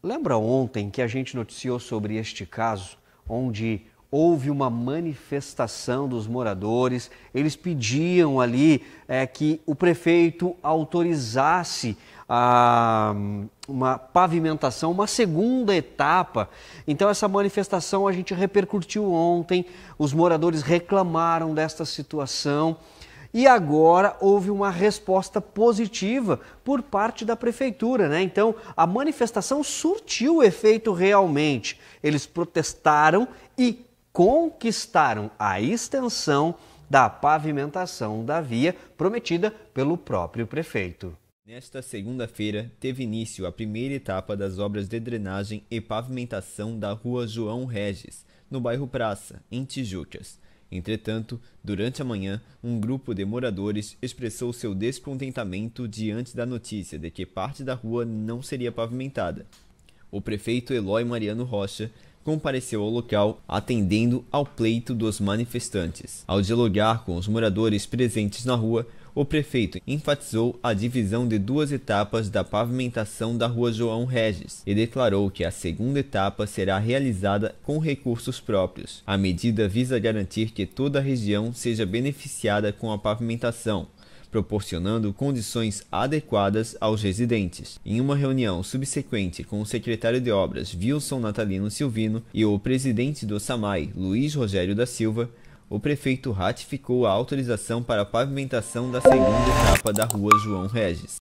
Lembra ontem que a gente noticiou sobre este caso, onde houve uma manifestação dos moradores, eles pediam ali é, que o prefeito autorizasse a, ah, uma pavimentação, uma segunda etapa. Então, essa manifestação a gente repercutiu ontem, os moradores reclamaram desta situação. E agora houve uma resposta positiva por parte da prefeitura, né? Então a manifestação surtiu efeito realmente. Eles protestaram e conquistaram a extensão da pavimentação da via prometida pelo próprio prefeito. Nesta segunda-feira, teve início a primeira etapa das obras de drenagem e pavimentação da rua João Regis, no bairro Praça, em Tijucas. Entretanto, durante a manhã, um grupo de moradores expressou seu descontentamento diante da notícia de que parte da rua não seria pavimentada. O prefeito Eloy Mariano Rocha compareceu ao local atendendo ao pleito dos manifestantes. Ao dialogar com os moradores presentes na rua, o prefeito enfatizou a divisão de duas etapas da pavimentação da Rua João Regis e declarou que a segunda etapa será realizada com recursos próprios. A medida visa garantir que toda a região seja beneficiada com a pavimentação, proporcionando condições adequadas aos residentes. Em uma reunião subsequente com o secretário de obras Wilson Natalino Silvino e o presidente do SAMAI, Luiz Rogério da Silva, o prefeito ratificou a autorização para a pavimentação da segunda etapa da rua João Regis.